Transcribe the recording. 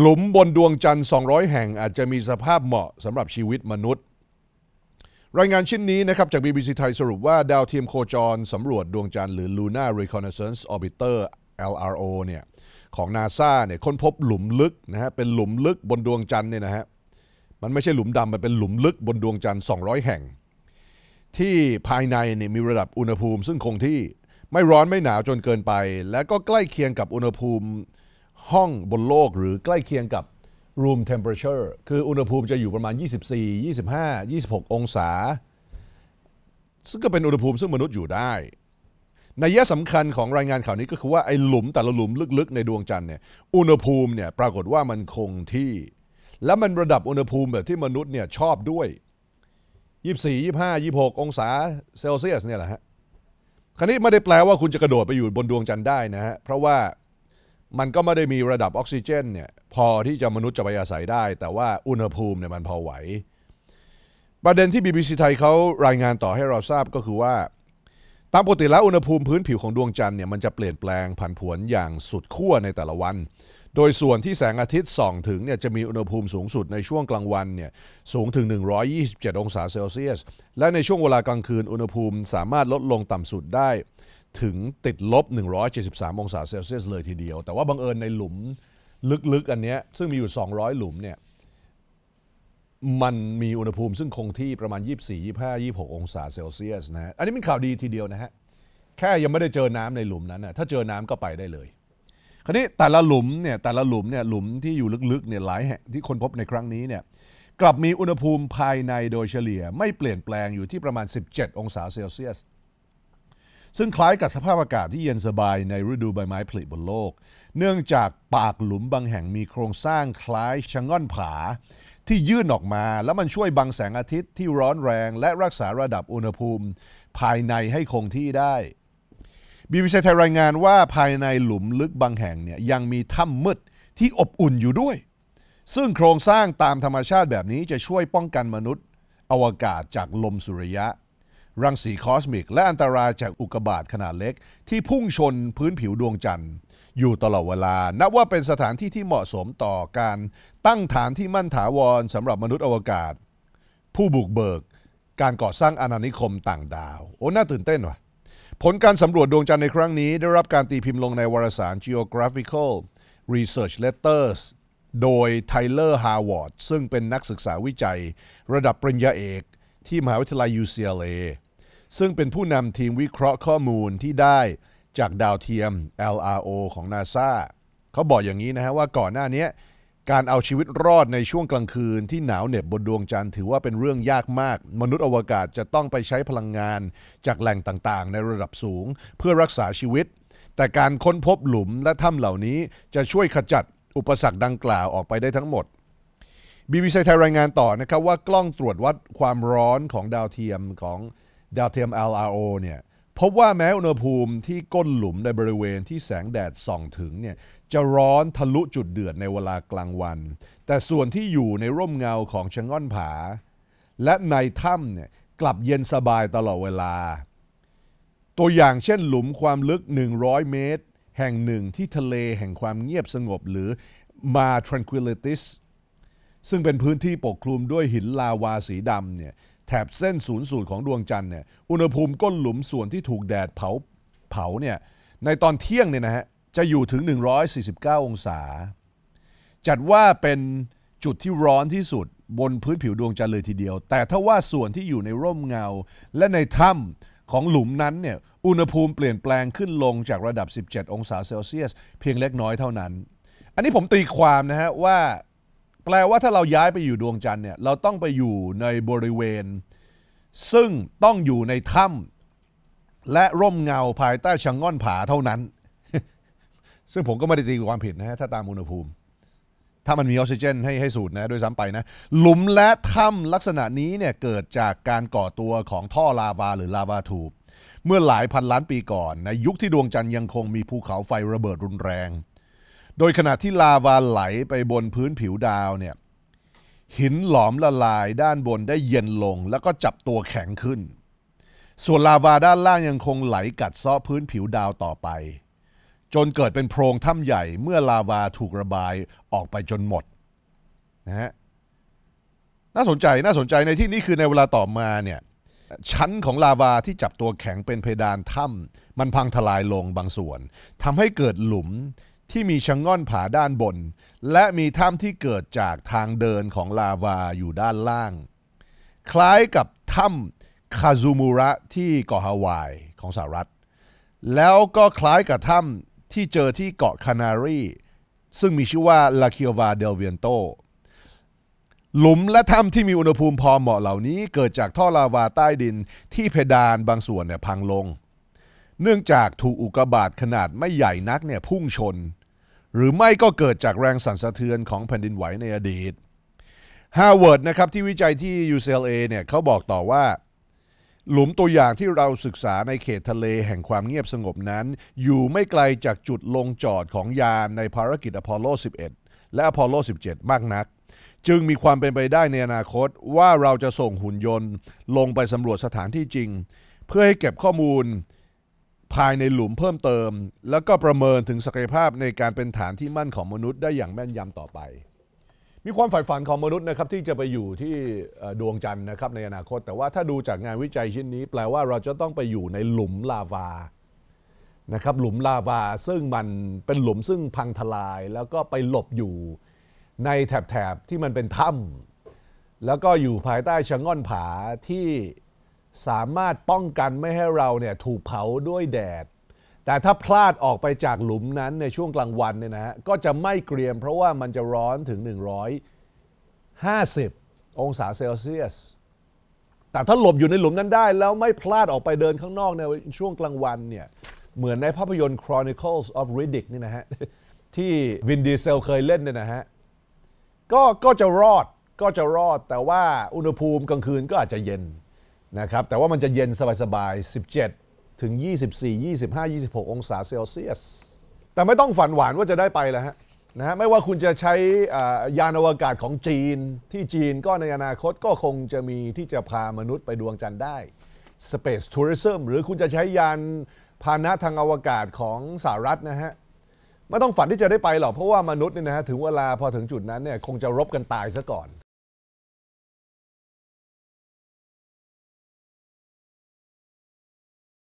หลุมบนดวงจันทร์ 200 แห่งอาจจะมีสภาพเหมาะสำหรับชีวิตมนุษย์ รายงานชิ้นนี้นะครับจาก BBC ไทยสรุปว่าดาวเทียมโคจรสำรวจดวงจันทร์ หรือ Lunar Reconnaissance Orbiter LRO เนี่ยของนาซาเนี่ยค้นพบหลุมลึกนะฮะเป็นหลุมลึกบนดวงจันทร์เนี่ยนะฮะมันไม่ใช่หลุมดำมันเป็นหลุมลึกบนดวงจันทร์ 200 แห่ง ที่ภายในเนี่ยมีระดับอุณหภูมิซึ่งคงที่ไม่ร้อนไม่หนาวจนเกินไป และก็ใกล้เคียงกับอุณหภูมิห้องบนโลกหรือใกล้เคียงกับ room temperature คืออุณหภูมิจะอยู่ประมาณ 24 25 26 องศา ซึ่งก็เป็นอุณหภูมิซึ่งมนุษย์อยู่ได้นัยสำคัญของรายงานข่าวนี้ก็คือว่า ไอ้หลุมแต่ละหลุมลึกๆในดวงจันทร์เนี่ยอุณหภูมิเนี่ยปรากฏว่ามันคงที่ และมันระดับอุณหภูมิแบบที่มนุษย์เนี่ยชอบด้วย 24 25 26 องศาเซลเซียสเนี่ยแหละฮะคราวนี้ไม่ได้แปลว่าคุณจะกระโดดไปอยู่บนดวงจันทร์ได้นะฮะเพราะว่ามันก็ไม่ได้มีระดับออกซิเจนเนี่ยพอที่จะมนุษย์จะไปอาศัยได้ แต่ว่าอุณหภูมิเนี่ยมันพอไหวประเด็นที่ BBC ไทยเขารายงานต่อให้เราทราบก็คือว่า ตามปกติแล้วอุณหภูมิพื้นผิวของดวงจันทร์เนี่ยมันจะเปลี่ยนแปลงผันผวนอย่างสุดขั้วในแต่ละวัน โดยส่วนที่แสงอาทิตย์ส่องถึงเนี่ยจะมีอุณหภูมิสูงสุดในช่วงกลางวันเนี่ยสูงถึง127องศาเซลเซียสและในช่วงเวลากลางคืนอุณหภูมิสามารถลดลงต่ำสุดได้ถึงติดลบ 173 องศาเซลเซียสเลยทีเดียว แต่ว่าบังเอิญในหลุมลึกๆอันนี้ซึ่งมีอยู่ 200 หลุมเนี่ย มันมีอุณหภูมิซึ่งคงที่ประมาณ 24 25 26 องศาเซลเซียสนะ อันนี้เป็นข่าวดีทีเดียวนะฮะ แค่ยังไม่ได้เจอน้ำในหลุมนั้นนะถ้าเจอน้ำก็ไปได้เลย คราวนี้แต่ละหลุมเนี่ย แต่ละหลุมเนี่ย หลุมที่อยู่ลึกๆเนี่ยหลายแห่งที่คนพบในครั้งนี้เนี่ย กลับมีอุณหภูมิภายในโดยเฉลี่ย ไม่เปลี่ยนแปลงอยู่ที่ประมาณ 17 องศาเซลเซียสซึ่งคล้ายกับสภาพอากาศที่เย็นสบายในฤดูใบไม้ผลิบนโลก เนื่องจากปากหลุมบางแห่งมีโครงสร้างคล้ายชะง่อนผา ที่ยื่นออกมาแล้วมันช่วยบังแสงอาทิตย์ที่ร้อนแรง และรักษาระดับอุณหภูมิ ภายในให้คงที่ได้บีบีซีไทยรายงานว่าภายในหลุมลึกบางแห่งเนี่ยยังมีถ้ำมืดที่อบอุ่นอยู่ด้วย ซึ่งโครงสร้างตามธรรมชาติแบบนี้จะช่วยป้องกันมนุษย์ อวกาศจากลมสุริยะรังสีคอสมิกและอันตรายจากอุกกาบาตขนาดเล็ก ที่พุ่งชนพื้นผิวดวงจันทร์ อยู่ตลอดเวลา นับว่าเป็นสถานที่ที่เหมาะสมต่อการตั้งฐานที่มั่นถาวรสำหรับมนุษย์อวกาศ ผู้บุกเบิก การก่อสร้างอาณานิคมต่างดาว โอ้ น่าตื่นเต้นว่ะผลการสำรวจดวงจันทร์ในครั้งนี้ ได้รับการตีพิมพ์ลงในวารสาร Geographical Research Letters โดยไทเลอร์ฮาวอร์ดซึ่งเป็นนักศึกษาวิจัย ระดับปริญญาเอก ที่มหาวิทยาลัย UCLA ซึ่งเป็นผู้นำทีมวิเคราะห์ข้อมูลที่ได้จากดาวเทียม LRO ของ NASA เขาบอกอย่างนี้นะฮะว่าก่อนหน้านี้ การเอาชีวิตรอดในช่วงกลางคืนที่หนาวเหน็บบนดวงจันทร์ถือว่าเป็นเรื่องยากมาก มนุษย์อวกาศจะต้องไปใช้พลังงาน จากแหล่งต่างๆ ในระดับสูง เพื่อรักษาชีวิต แต่การค้นพบหลุมและถ้ำเหล่านี้จะช่วยขจัดอุปสรรคดังกล่าวออกไปได้ทั้งหมด BBC ไทยรายงานต่อนะครับว่ากล้องตรวจวัดความร้อนของดาวเทียมของดาวเทียม LRO เนี่ยพบว่าแม้อุณหภูมิที่ก้นหลุมในบริเวณที่แสงแดดส่องถึงเนี่ยจะร้อนทะลุจุดเดือดในเวลากลางวัน แต่ส่วนที่อยู่ในร่มเงาของชะง่อนผา และในถ้ำเนี่ยกลับเย็นสบายตลอดเวลา ตัวอย่างเช่นหลุมความลึก 100 เมตร แห่งหนึ่งที่ทะเลแห่งความเงียบสงบหรือมา tranquillitis ซึ่งเป็นพื้นที่ปกคลุมด้วยหินลาวาสีดำเนี่ยแถบเส้นศูนย์สูตรของดวงจันทร์เนี่ยอุณหภูมิก้นหลุมส่วนที่ถูกแดดเผาเผาเนี่ยในตอนเที่ยงเนี่ยนะฮะจะอยู่ถึง 149 องศา จัดว่าเป็นจุดที่ร้อนที่สุดบนพื้นผิวดวงจันทร์เลยทีเดียว แต่ถ้าว่าส่วนที่อยู่ในร่มเงาและในถ้ำของหลุมนั้นเนี่ยอุณหภูมิเปลี่ยนแปลงขึ้นลงจากระดับ 17 องศาเซลเซียส เพียงเล็กน้อยเท่านั้น อันนี้ผมตีความนะฮะว่าแปลว่าถ้าเราย้ายไปอยู่ดวงจันทร์เนี่ยเราต้องไปอยู่ในบริเวณ ซึ่งต้องอยู่ในถ้ำและร่มเงาภายใต้ชะงง่อนผาเท่านั้น ซึ่งผมก็ไม่ได้ตีความผิดนะฮะถ้าตามอุณหภูมิ ถ้ามันมีออกซิเจน ให้ให้สูดนะโดยซ้ำไปนะหลุมและถ้ำลักษณะนี้เนี่ยเกิดจากการก่อตัวของท่อลาวาหรือลาวาทูบ เมื่อหลายพันล้านปีก่อนในยุคที่ดวงจันทร์ยังคงมีภูเขาไฟระเบิดรุนแรงโดยขณะที่ลาวาไหลไปบนพื้นผิวดาวเนี่ยหินหลอมละลายด้านบนได้เย็นลงแล้วก็จับตัวแข็งขึ้น ส่วนลาวาด้านล่างยังคงไหลกัดเซาะพื้นผิวดาวต่อไป จนเกิดเป็นโพรงถ้ำใหญ่เมื่อลาวาถูกระบายออกไปจนหมดนะฮะน่าสนใจน่าสนใจในที่นี้คือในเวลาต่อมาเนี่ยชั้นของลาวาที่จับตัวแข็งเป็นเพดานถ้ำมันพังทลายลงบางส่วนทำให้เกิดหลุมที่มีชะงง่อนผาด้านบน และมีถ้ำที่เกิดจากทางเดินของลาวาอยู่ด้านล่าง คล้ายกับถ้ำคาซูมูระที่เกาะฮาวายของสหรัฐ แล้วก็คล้ายกับถ้ำที่เจอที่เกาะคานารีซึ่งมีชื่อว่าลาคิโอวาเดลเวียนโตหลุมและถ้ำที่มีอุณหภูมิพอเหมาะเหล่านี้เกิดจากท่อลาวาใต้ดินที่เพดานบางส่วนเนี่ยพังลงเนื่องจากถูกอุกกาบาตขนาดไม่ใหญ่นักเนี่ยพุ่งชน หรือไม่ก็เกิดจากแรงสั่นสะเทือนของแผ่นดินไหวในอดีตฮารเวิร์ดนะครับที่วิจัยที่ UCLA เนี่ยเขาบอกต่อว่า หลุมตัวอย่างที่เราศึกษาในเขตทะเลแห่งความเงียบสงบนั้น อยู่ไม่ไกลจากจุดลงจอดของยานในภารกิจอพอลโล 11 และอพอลโล 17 มากนัก จึงมีความเป็นไปได้ในอนาคตว่าเราจะส่งหุ่นยนต์ ลงไปสำรวจสถานที่จริง เพื่อให้เก็บข้อมูลภายในหลุมเพิ่มเติม แล้วก็ประเมินถึงศักยภาพในการเป็นฐานที่มั่นของมนุษย์ ได้อย่างแม่นยำต่อไป มีความฝ่ายฝันของมนุษย์นะครับที่จะไปอยู่ที่ดวงจันทร์นะครับในอนาคต แต่ว่าถ้าดูจากงานวิจัยชิ้นนี้ แปลว่าเราจะต้องไปอยู่ในหลุมลาวา นะครับหลุมลาวาซึ่งมันเป็นหลุมซึ่งพังทลาย แล้วก็ไปหลบอยู่ในแถบๆที่มันเป็นถ้ำแล้วก็อยู่ภายใต้ชะง่อนผาที่สามารถป้องกันไม่ให้เราเนี่ยถูกเผาด้วยแดด แต่ถ้าพลาดออกไปจากหลุมนั้นในช่วงกลางวันเนี่ยนะฮะ ก็จะไม่เกรียมเพราะว่ามันจะร้อนถึง150 องศาเซลเซียส แต่ถ้าหลบอยู่ในหลุมนั้นได้ แล้วไม่พลาดออกไปเดินข้างนอกในช่วงกลางวันเนี่ย เหมือนในภาพยนตร์ Chronicles of Riddick นี่นะฮะที่วินดีเซลเคยเล่นเนี่ยนะฮะ ก็ก็จะรอด ก็จะรอด แต่ว่าอุณหภูมิกลางคืนก็อาจจะเย็นนะครับแต่ว่ามันจะเย็นสบายๆ 17 ถึง 24 25 26 องศาเซลเซียส แต่ไม่ต้องฝันหวานว่าจะได้ไปแล้วฮะนะฮะไม่ว่าคุณจะใช้ยานอวกาศของจีน ที่จีนก็ในอนาคตก็คงจะมีที่จะพามนุษย์ไปดวงจันทร์ได้ Space Tourism หรือคุณจะใช้ยานพาหนะทางอวกาศของสหรัฐนะฮะไม่ต้องฝันที่จะได้ไปหรอกเพราะว่ามนุษย์เนี่ยนะฮะถึงเวลาพอถึงจุดนั้นเนี่ยคงจะรบกันตายซะก่อน